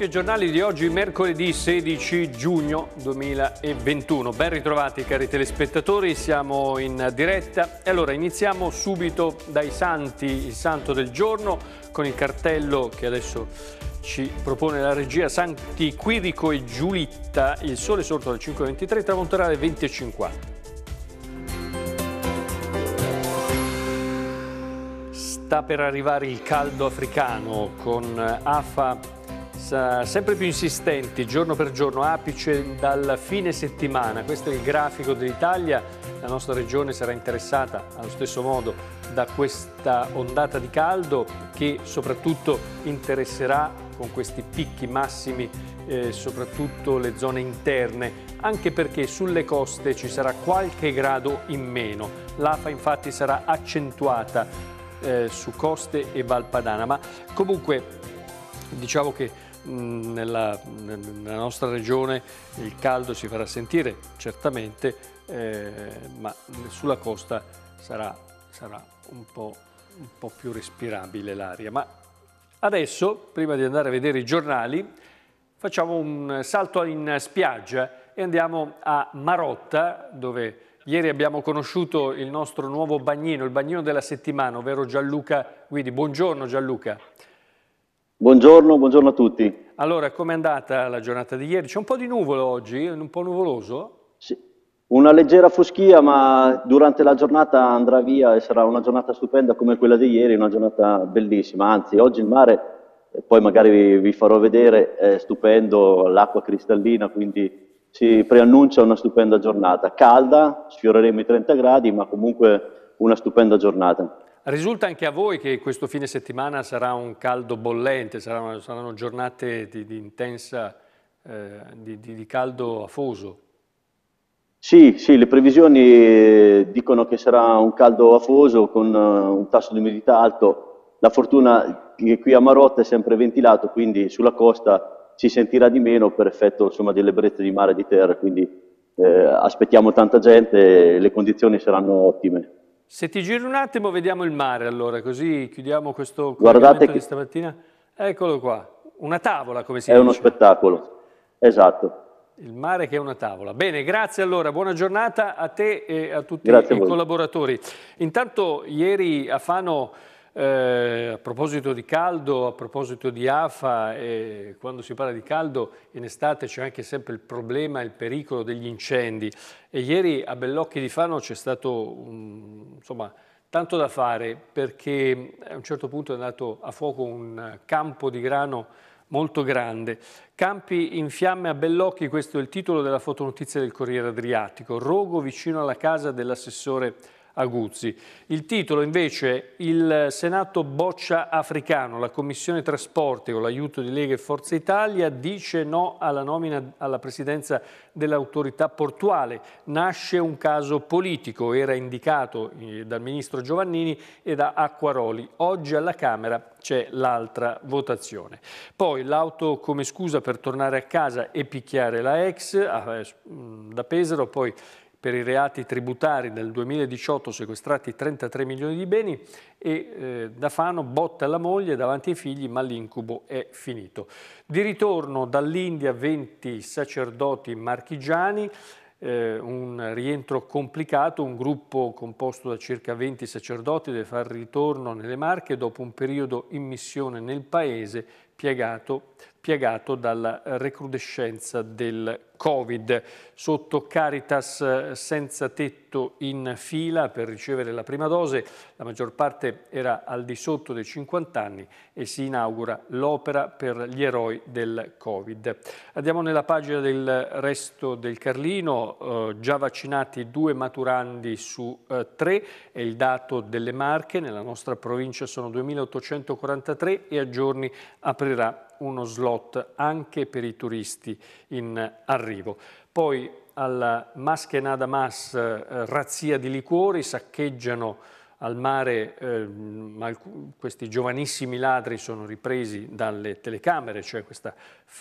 Boschi giornali di oggi, mercoledì 16 giugno 2021. Ben ritrovati cari telespettatori, siamo in diretta e allora iniziamo subito dai santi, il santo del giorno con il cartello che adesso ci propone la regia Santi Quirico e Giulitta, il sole sorto alle 5.23, tramonterà alle 20.50. Sta per arrivare il caldo africano con eh, AFA eh, sempre più insistenti giorno per giorno, apice dal fine settimana. Questo è il grafico dell'Italia, la nostra regione sarà interessata allo stesso modo da questa ondata di caldo che soprattutto interesserà con questi picchi massimi eh, soprattutto le zone interne, anche perché sulle coste ci sarà qualche grado in meno. L'AFA infatti sarà accentuata eh, su coste e Valpadana, ma comunque Diciamo che nella, nella, nostra regione il caldo si farà sentire certamente, eh, ma sulla costa sarà, sarà un, po', un po' più respirabile l'aria. Ma adesso, prima di andare a vedere i giornali, facciamo un salto in spiaggia e andiamo a Marotta, dove ieri abbiamo conosciuto il nostro nuovo bagnino, il bagnino della settimana, ovvero Gianluca Guidi. Buongiorno Gianluca. Buongiorno, buongiorno a tutti. Allora, com'è andata la giornata di ieri? C'è un po' di nuvolo oggi, un po' nuvoloso? Sì, una leggera foschia, ma durante la giornata andrà via e sarà una giornata stupenda come quella di ieri, una giornata bellissima. Anzi, oggi il mare, eh, poi magari vi farò vedere, è stupendo, l'acqua cristallina, quindi si preannuncia una stupenda giornata. Calda, sfioreremo i 30 gradi, ma comunque una stupenda giornata. Risulta anche a voi che questo fine settimana sarà un caldo bollente, saranno, saranno giornate di, di intensa, eh, di, di, caldo afoso. Sì, sì, le previsioni eh, dicono che sarà un caldo afoso con eh, un tasso di umidità alto. La fortuna che qui a Marotta è sempre ventilato, quindi sulla costa si sentirà di meno per effetto insomma, delle brezze di mare e di terra, quindi eh, aspettiamo tanta gente, e le condizioni saranno ottime. Se ti giri un attimo vediamo il mare allora, così chiudiamo questo Guardate che... di stamattina. Eccolo qua, una tavola come si è dice. È uno spettacolo, esatto. Il mare che è una tavola. Bene, grazie allora, buona giornata a te e a tutti grazie i a collaboratori. Intanto ieri a Fano... Eh, a proposito di caldo, a proposito di AFA, eh, quando si parla di caldo in estate c'è anche sempre il problema, il pericolo degli incendi. E ieri a Bellocchi di Fano c'è stato um, insomma, tanto da fare perché a un certo punto è andato a fuoco un campo di grano molto grande. Campi in fiamme a Bellocchi, questo è il titolo della fotonotizia del Corriere Adriatico. Rogo vicino alla casa dell'assessore Aguzzi. Il titolo invece Il Senato boccia africano, la Commissione Trasporti con l'aiuto di Lega e Forza Italia dice no alla nomina alla presidenza dell'autorità portuale. Nasce un caso politico, era indicato eh, dal ministro Giovannini e da Acquaroli. Oggi alla Camera c'è l'altra votazione. Poi l'auto come scusa per tornare a casa e picchiare la ex ah, eh, mm, da Pesaro, poi per i reati tributari nel 2018 sequestrati 33 milioni di beni e eh, da Fano botta la moglie davanti ai figli ma l'incubo è finito. Di ritorno dall'India 20 sacerdoti marchigiani eh, un rientro complicato, un gruppo composto da circa 20 sacerdoti deve far ritorno nelle Marche dopo un periodo in missione nel paese piegato piegato dalla recrudescenza del Covid. Sotto Caritas eh, senza tetto in fila per ricevere la prima dose, la maggior parte era al di sotto dei 50 anni e si inaugura l'opera per gli eroi del Covid. Andiamo nella pagina del resto del Carlino, eh, già vaccinati due maturandi su eh, tre, è il dato delle Marche, nella nostra provincia sono 2.843 e a giorni aprirà uno slot anche per i turisti in arrivo. Poi alla Maschenada Mas eh, razzia di liquori, saccheggiano al mare eh, questi giovanissimi ladri sono ripresi dalle telecamere, cioè questa,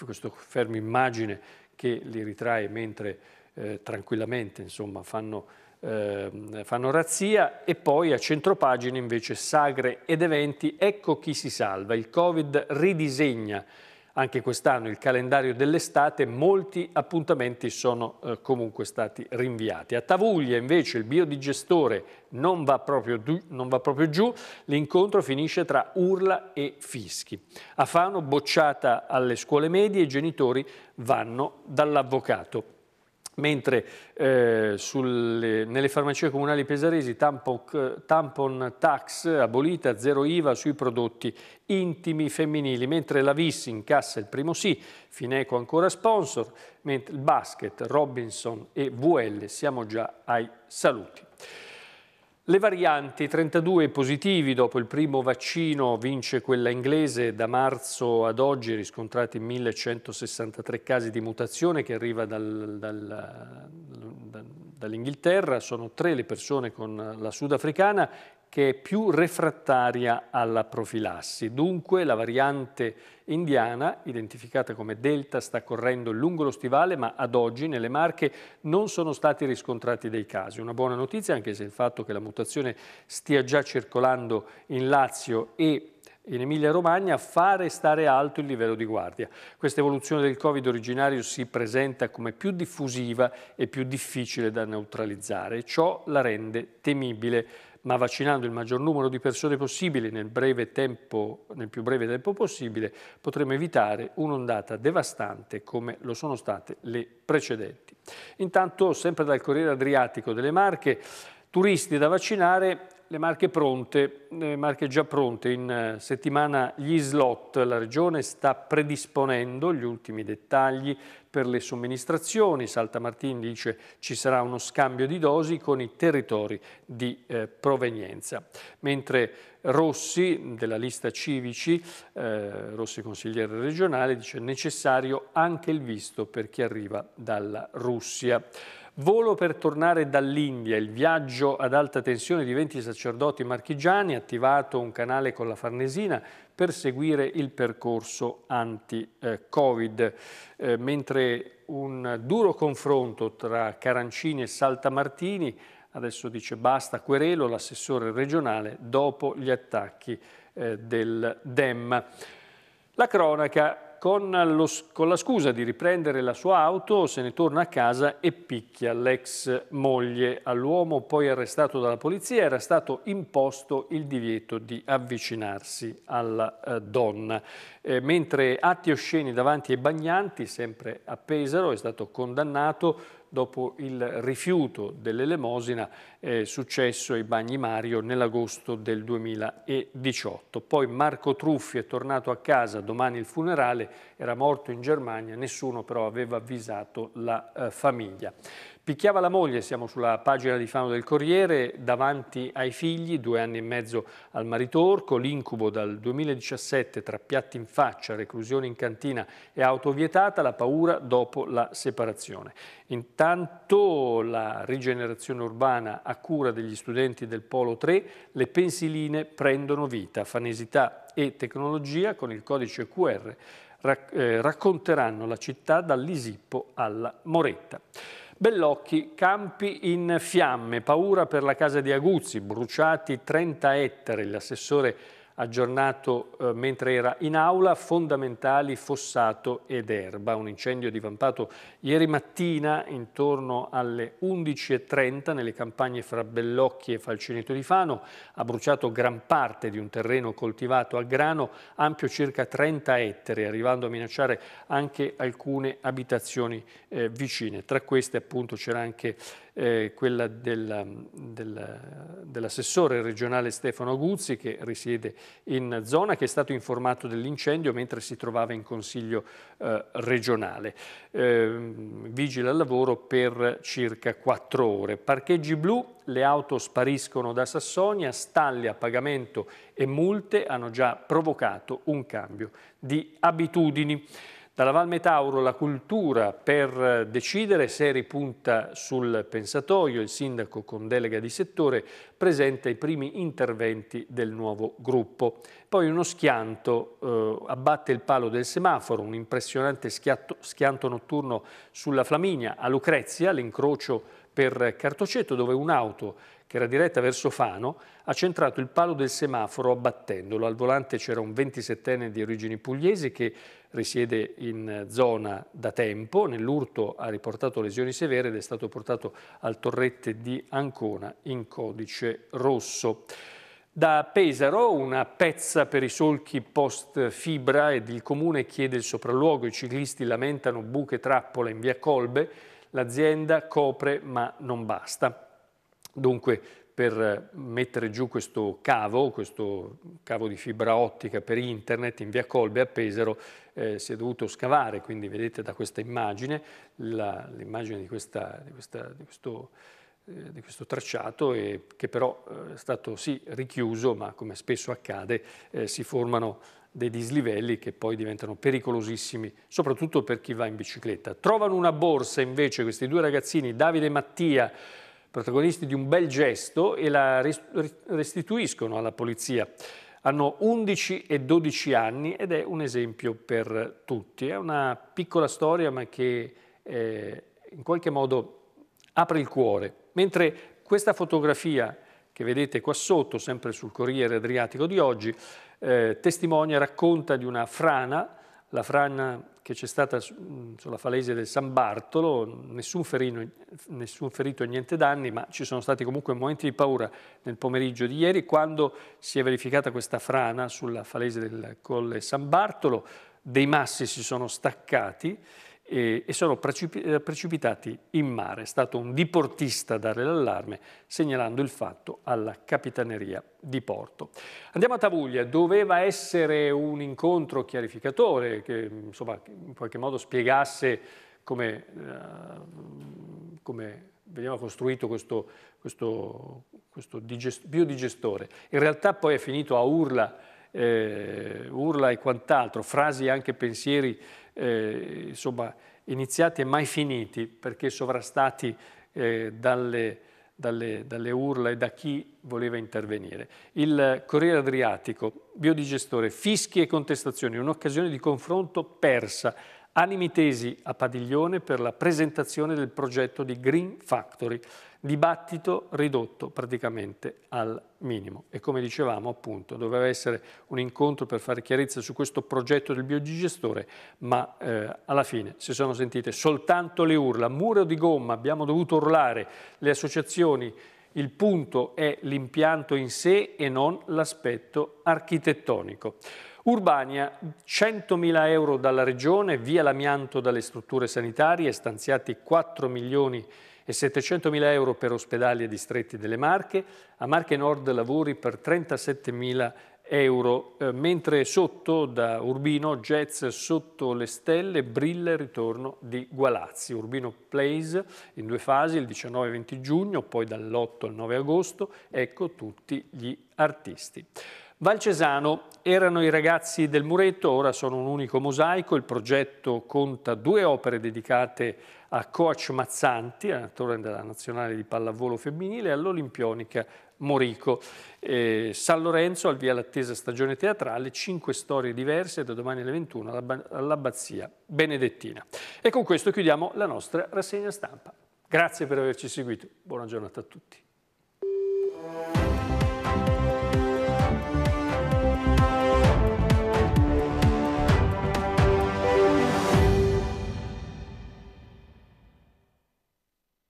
questo fermo immagine che li ritrae mentre eh, tranquillamente insomma, fanno eh, fanno razzia e poi a centropagina invece sagre ed eventi, ecco chi si salva, il Covid ridisegna anche quest'anno il calendario dell'estate, molti appuntamenti sono eh, comunque stati rinviati. A Tavuglia invece il biodigestore non va proprio, non va proprio giù, l'incontro finisce tra urla e fischi. A Fano bocciata alle scuole medie, i genitori vanno dall'avvocato mentre eh, sulle, nelle farmacie comunali pesaresi tampon, tampon, tax abolita, zero IVA sui prodotti intimi femminili, mentre la Vis incassa il primo sì, Fineco ancora sponsor, mentre il basket, Robinson e VL siamo già ai saluti. Le varianti, 32 positivi dopo il primo vaccino, vince quella inglese, da marzo ad oggi riscontrati 1163 casi di mutazione che arriva dal, dal, dall'Inghilterra, sono tre le persone con la sudafricana che è più refrattaria alla profilassi. Dunque la variante indiana, identificata come Delta, sta correndo lungo lo stivale, ma ad oggi nelle Marche non sono stati riscontrati dei casi. Una buona notizia, anche se il fatto che la mutazione stia già circolando in Lazio e in Emilia-Romagna fa restare alto il livello di guardia. Questa evoluzione del Covid originario si presenta come più diffusiva e più difficile da neutralizzare. Ciò la rende temibile ma vaccinando il maggior numero di persone possibile nel, tempo, nel più breve tempo possibile, potremo evitare un'ondata devastante come lo sono state le precedenti. Intanto, sempre dal Corriere Adriatico delle Marche, turisti da vaccinare le marche pronte, le marche già pronte. In eh, settimana gli slot, la Regione sta predisponendo gli ultimi dettagli per le somministrazioni. Salta Martin dice ci sarà uno scambio di dosi con i territori di eh, provenienza. Mentre Rossi, della lista civici, eh, Rossi consigliere regionale, dice necessario anche il visto per chi arriva dalla Russia. Volo per tornare dall'India, il viaggio ad alta tensione di 20 sacerdoti marchigiani, attivato un canale con la Farnesina per seguire il percorso anti-Covid, eh, mentre un duro confronto tra Carancini e Saltamartini, adesso dice basta Querelo, l'assessore regionale, dopo gli attacchi eh, del DEM. La cronaca con, lo, con la scusa di riprendere la sua auto se ne torna a casa e picchia l'ex moglie. All'uomo poi arrestato dalla polizia era stato imposto il divieto di avvicinarsi alla eh, donna. Eh, mentre atti osceni davanti ai bagnanti, sempre a Pesaro, è stato condannato dopo il rifiuto dell'elemosina eh, successo ai Bagni Mario nell'agosto del 2018. Poi Marco Truffi è tornato a casa, domani il funerale, era morto in Germania, nessuno però aveva avvisato la eh, famiglia. Picchiava la moglie, siamo sulla pagina di Fano del Corriere, davanti ai figli, due anni e mezzo al marito orco, l'incubo dal 2017 tra piatti in faccia, reclusione in cantina e auto vietata, la paura dopo la separazione. Intanto la rigenerazione urbana a cura degli studenti del Polo 3, le pensiline prendono vita, fanesità e tecnologia con il codice QR eh, racconteranno la città dall'Isippo alla Moretta. Bellocchi, campi in fiamme, paura per la casa di Aguzzi, bruciati 30 ettari, l'assessore aggiornato eh, mentre era in aula, fondamentali fossato ed erba. Un incendio divampato ieri mattina intorno alle 11.30 nelle campagne fra Bellocchi e Falcinetto di Fano ha bruciato gran parte di un terreno coltivato a grano ampio circa 30 ettari, arrivando a minacciare anche alcune abitazioni eh, vicine. Tra queste appunto c'era anche eh, quella dell'assessore regionale Stefano Guzzi che risiede in zona, che è stato informato dell'incendio mentre si trovava in consiglio eh, regionale. Eh, vigila al lavoro per circa quattro ore. Parcheggi blu, le auto spariscono da Sassonia, stalli a pagamento e multe hanno già provocato un cambio di abitudini. Dalla Val Metauro la cultura per decidere se ripunta sul pensatoio. Il sindaco con delega di settore presenta i primi interventi del nuovo gruppo. Poi uno schianto eh, abbatte il palo del semaforo, un impressionante schiatto, schianto notturno sulla Flaminia. A Lucrezia l'incrocio per Cartoceto dove un'auto che era diretta verso Fano, ha centrato il palo del semaforo abbattendolo. Al volante c'era un 27enne di origini pugliesi che risiede in eh, zona da tempo, nell'urto ha riportato lesioni severe ed è stato portato al torrette di Ancona in codice rosso. Da Pesaro una pezza per i solchi post fibra ed il comune chiede il sopralluogo, i ciclisti lamentano buche e trappole in via Colbe, l'azienda copre ma non basta. Dunque per mettere giù questo cavo, questo cavo di fibra ottica per internet in via Colbe a Pesaro eh, si è dovuto scavare, quindi vedete da questa immagine l'immagine di, di, eh, di, questo tracciato e, che però eh, è stato sì richiuso ma come spesso accade eh, si formano dei dislivelli che poi diventano pericolosissimi, soprattutto per chi va in bicicletta. Trovano una borsa invece questi due ragazzini, Davide e Mattia, protagonisti di un bel gesto e la restituiscono alla polizia. Hanno 11 e 12 anni ed è un esempio per tutti. È una piccola storia ma che eh, in qualche modo apre il cuore. Mentre questa fotografia che vedete qua sotto, sempre sul Corriere Adriatico di oggi, eh, testimonia, racconta di una frana, la frana che c'è stata mm, sulla falesia del San Bartolo, nessun, ferino, nessun, ferito e niente danni, ma ci sono stati comunque momenti di paura nel pomeriggio di ieri quando si è verificata questa frana sulla falesia del Colle San Bartolo, dei massi si sono staccati, e, e sono eh, precipitati in mare. È stato un diportista a dare l'allarme, segnalando il fatto alla Capitaneria di Porto. Andiamo a Tavuglia, doveva essere un incontro chiarificatore che insomma, in qualche modo spiegasse come, uh, come veniva costruito questo, questo, questo digest, biodigestore. In realtà poi è finito a urla, eh, urla e quant'altro, frasi e anche pensieri eh, insomma, iniziati e mai finiti, perché sovrastati eh, dalle, dalle, dalle, urla e da chi voleva intervenire. Il Corriere Adriatico, biodigestore, fischi e contestazioni, un'occasione di confronto persa Animi tesi a Padiglione per la presentazione del progetto di Green Factory, dibattito ridotto praticamente al minimo. E come dicevamo appunto doveva essere un incontro per fare chiarezza su questo progetto del biodigestore, ma eh, alla fine si sono sentite soltanto le urla, muro di gomma, abbiamo dovuto urlare, le associazioni, il punto è l'impianto in sé e non l'aspetto architettonico. Urbania, 100.000 euro dalla Regione, via l'amianto dalle strutture sanitarie, stanziati 4 milioni e 700.000 euro per ospedali e distretti delle Marche, a Marche Nord lavori per 37.000 euro, eh, mentre sotto da Urbino Jazz sotto le stelle brilla il ritorno di Gualazzi. Urbino Plays in due fasi, il 19 e 20 giugno, poi dall'8 al 9 agosto, ecco tutti gli artisti. Valcesano erano i ragazzi del muretto, ora sono un unico mosaico, il progetto conta due opere dedicate a coach Mazzanti, attore della nazionale di pallavolo femminile, e all'Olimpionica Morico. Eh, San Lorenzo, al via l'attesa stagione teatrale, cinque storie diverse da domani alle 21 all'abbazia benedettina. E con questo chiudiamo la nostra rassegna stampa. Grazie per averci seguito, buona giornata a tutti.